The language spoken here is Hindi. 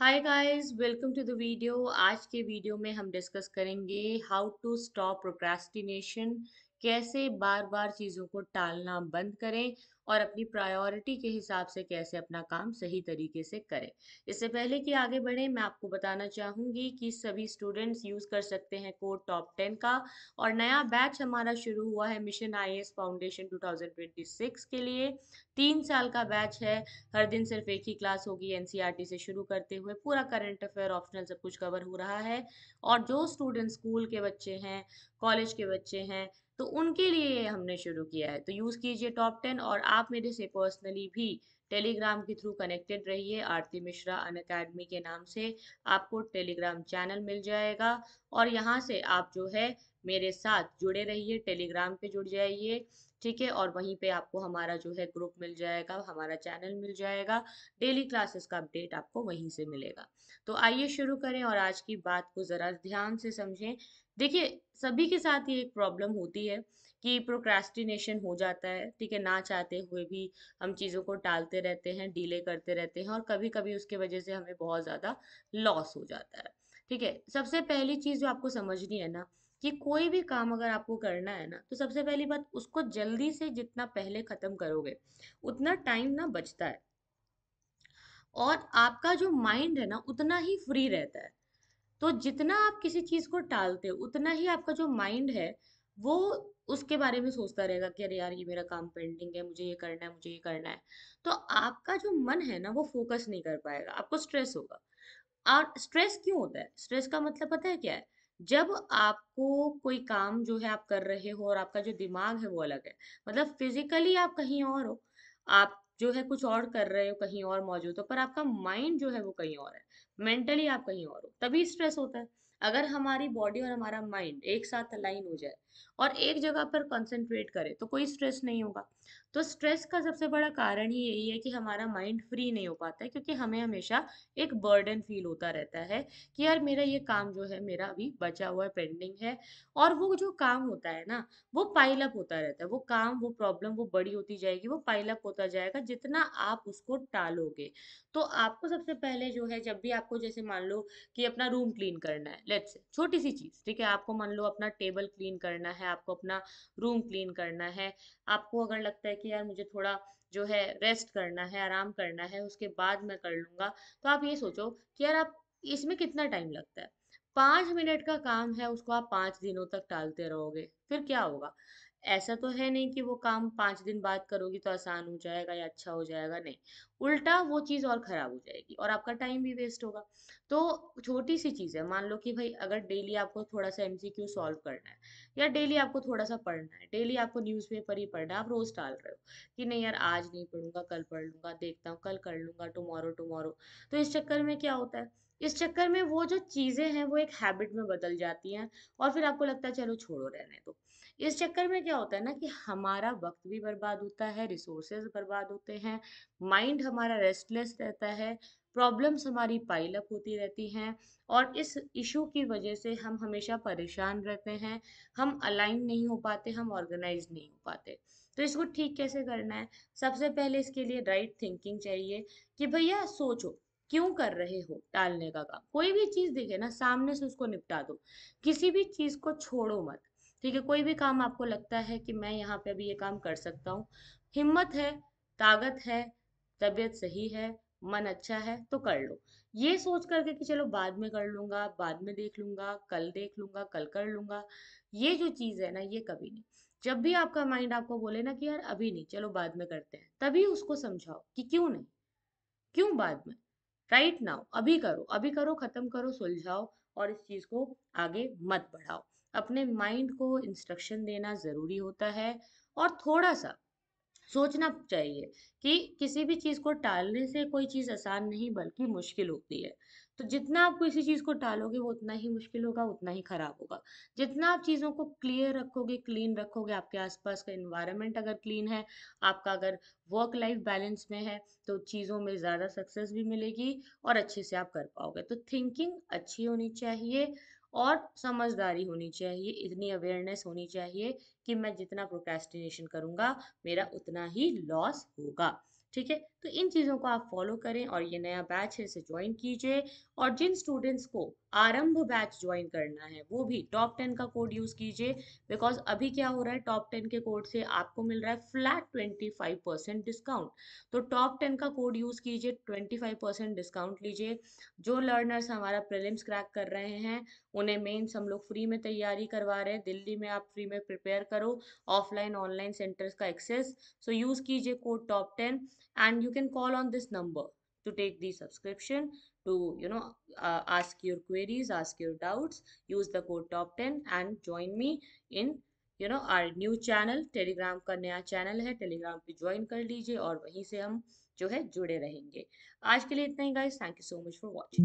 Hi guys welcome to the video आज के वीडियो में हम डिस्कस करेंगे हाउ टू स्टॉप प्रोक्रेस्टिनेशन कैसे बार बार चीज़ों को टालना बंद करें और अपनी प्रायोरिटी के हिसाब से कैसे अपना काम सही तरीके से करें इससे पहले कि आगे बढ़ें मैं आपको बताना चाहूँगी कि सभी स्टूडेंट्स यूज़ कर सकते हैं कोड टॉप टेन का और नया बैच हमारा शुरू हुआ है मिशन आई फाउंडेशन 2026 के लिए तीन साल का बैच है हर दिन सिर्फ एक ही क्लास होगी एन e से शुरू करते हुए पूरा करंट अफेयर ऑप्शनल सब कुछ कवर हो रहा है और जो स्टूडेंट स्कूल के बच्चे हैं कॉलेज के बच्चे हैं तो उनके लिए हमने शुरू किया है तो यूज़ कीजिए टॉप टेन और आप मेरे से पर्सनली भी टेलीग्राम के थ्रू कनेक्टेड रहिए आरती मिश्रा अन अकेडमी के नाम से आपको टेलीग्राम चैनल मिल जाएगा और यहाँ से आप जो है मेरे साथ जुड़े रहिए टेलीग्राम पे जुड़ जाइए ठीक है और वहीं पे आपको हमारा जो है ग्रुप मिल जाएगा हमारा चैनल मिल जाएगा डेली क्लासेस का अपडेट आपको वहीं से मिलेगा तो आइए शुरू करें और आज की बात को ज़रा ध्यान से समझें देखिए सभी के साथ ये एक प्रॉब्लम होती है कि प्रोक्रेस्टिनेशन हो जाता है ठीक है ना चाहते हुए भी हम चीज़ों को टालते रहते हैं डीले करते रहते हैं और कभी कभी उसके वजह से हमें बहुत ज़्यादा लॉस हो जाता है ठीक है सबसे पहली चीज़ जो आपको समझनी है ना कि कोई भी काम अगर आपको करना है ना तो सबसे पहली बात उसको जल्दी से जितना पहले ख़त्म करोगे उतना टाइम ना बचता है और आपका जो माइंड है ना उतना ही फ्री रहता है तो जितना आप किसी चीज को टालते हो उतना ही आपका जो माइंड है वो उसके बारे में सोचता रहेगा कि अरे यार ये मेरा काम पेंडिंग है मुझे ये करना है मुझे ये करना है तो आपका जो मन है ना वो फोकस नहीं कर पाएगा आपको स्ट्रेस होगा और स्ट्रेस क्यों होता है स्ट्रेस का मतलब पता है क्या है जब आपको कोई काम जो है आप कर रहे हो और आपका जो दिमाग है वो अलग है मतलब फिजिकली आप कहीं और हो आप जो है कुछ और कर रहे हो कहीं और मौजूद हो पर आपका माइंड जो है वो कहीं और है मेंटली आप कहीं और हो तभी स्ट्रेस होता है अगर हमारी बॉडी और हमारा माइंड एक साथ अलाइन हो जाए और एक जगह पर कंसंट्रेट करे तो कोई स्ट्रेस नहीं होगा तो स्ट्रेस का सबसे बड़ा कारण ही यही है कि हमारा माइंड फ्री नहीं हो पाता है क्योंकि हमें हमेशा एक बर्डन फील होता रहता है कि यार मेरा ये काम जो है मेरा अभी बचा हुआ है पेंडिंग है और वो जो काम होता है ना वो पाइलअप होता रहता है वो काम वो प्रॉब्लम वो बड़ी होती जाएगी वो पाइलअप होता जाएगा जितना आप उसको टालोगे तो आपको सबसे पहले जो है जब भी आपको जैसे मान लो कि अपना रूम क्लीन करना है लेट्स छोटी सी चीज़ ठीक है आपको मान लो अपना टेबल क्लीन करना है आपको अपना रूम क्लीन करना है आपको अगर लगता है कि यार मुझे थोड़ा जो है रेस्ट करना है आराम करना है उसके बाद मैं कर लूंगा तो आप ये सोचो कि यार आप इसमें कितना टाइम लगता है पांच मिनट का काम है उसको आप पांच दिनों तक टालते रहोगे फिर क्या होगा ऐसा तो है नहीं कि वो काम पाँच दिन बाद करोगी तो आसान हो जाएगा या अच्छा हो जाएगा नहीं उल्टा वो चीज़ और ख़राब हो जाएगी और आपका टाइम भी वेस्ट होगा तो छोटी सी चीज़ है मान लो कि भाई अगर डेली आपको थोड़ा सा एम सॉल्व करना है या डेली आपको थोड़ा सा पढ़ना है डेली आपको न्यूज़पेपर ही पढ़ना है आप रोज़ टाल रहे हो कि नहीं यार आज नहीं पढ़ूंगा कल पढ़ लूँगा देखता हूँ कल कर लूँगा टुमारो टुमारो तो इस चक्कर में क्या होता है इस चक्कर में वो जो चीज़ें हैं वो एक हैबिट में बदल जाती हैं और फिर आपको लगता है चलो छोड़ो रहने दो तो। इस चक्कर में क्या होता है ना कि हमारा वक्त भी बर्बाद होता है रिसोर्सेज बर्बाद होते हैं माइंड हमारा रेस्टलेस रहता है प्रॉब्लम्स हमारी पाइलअप होती रहती हैं और इस इशू की वजह से हम हमेशा परेशान रहते हैं हम अलाइन नहीं हो पाते हम ऑर्गेनाइज नहीं हो पाते तो इसको ठीक कैसे करना है सबसे पहले इसके लिए राइट थिंकिंग चाहिए कि भैया सोचो क्यों कर रहे हो टालने का काम कोई भी चीज दिखे ना सामने से उसको निपटा दो किसी भी चीज को छोड़ो मत ठीक है कोई भी काम आपको लगता है कि मैं यहाँ पे अभी ये काम कर सकता हूँ हिम्मत है ताकत है तबीयत सही है मन अच्छा है तो कर लो ये सोच करके कि चलो बाद में कर लूंगा बाद में देख लूंगा कल देख लूंगा कल कर लूंगा ये जो चीज है ना ये कभी नहीं जब भी आपका माइंड आपको बोले ना कि यार अभी नहीं चलो बाद में करते हैं तभी उसको समझाओ कि क्यों नहीं क्यों बाद में राइट नाउ अभी करो अभी करो खत्म करो सुलझाओ और इस चीज को आगे मत बढ़ाओ अपने माइंड को इंस्ट्रक्शन देना जरूरी होता है और थोड़ा सा सोचना चाहिए कि किसी भी चीज़ को टालने से कोई चीज़ आसान नहीं बल्कि मुश्किल होती है तो जितना आप किसी चीज़ को टालोगे वो उतना ही मुश्किल होगा उतना ही ख़राब होगा जितना आप चीज़ों को क्लियर रखोगे क्लीन रखोगे आपके आसपास का इन्वायरमेंट अगर क्लीन है आपका अगर वर्क लाइफ बैलेंस में है तो चीज़ों में ज़्यादा सक्सेस भी मिलेगी और अच्छे से आप कर पाओगे तो थिंकिंग अच्छी होनी चाहिए और समझदारी होनी चाहिए इतनी अवेयरनेस होनी चाहिए कि मैं जितना प्रोकेस्टिनेशन करूँगा मेरा उतना ही लॉस होगा ठीक है तो इन चीज़ों को आप फॉलो करें और ये नया बैच है इसे ज्वाइन कीजिए और जिन स्टूडेंट्स को आरंभ बैच ज्वाइन करना है वो भी टॉप टेन का कोड यूज़ कीजिए बिकॉज अभी क्या हो रहा है टॉप टेन के कोड से आपको मिल रहा है flat twenty five percent discount तो टॉप टेन का कोड यूज़ कीजिए ट्वेंटी फाइव परसेंट डिस्काउंट लीजिए जो लर्नर्स हमारा प्रिलिम्स क्रैक कर रहे हैं उन्हें मेन्स हम लोग फ्री में तैयारी करवा रहे हैं दिल्ली में आप फ्री में प्रिपेयर करो ऑफलाइन ऑनलाइन सेंटर्स का एक्सेस सो यूज़ कीजिए code top ten and you can call on this number to take the subscription to you know uh, ask your queries ask your doubts use the code top 10 and join me in you know our new channel telegram ka naya channel hai telegram pe join kar lijiye aur wahi se hum jo hai jude rahenge aaj ke liye itna hi guys thank you so much for watching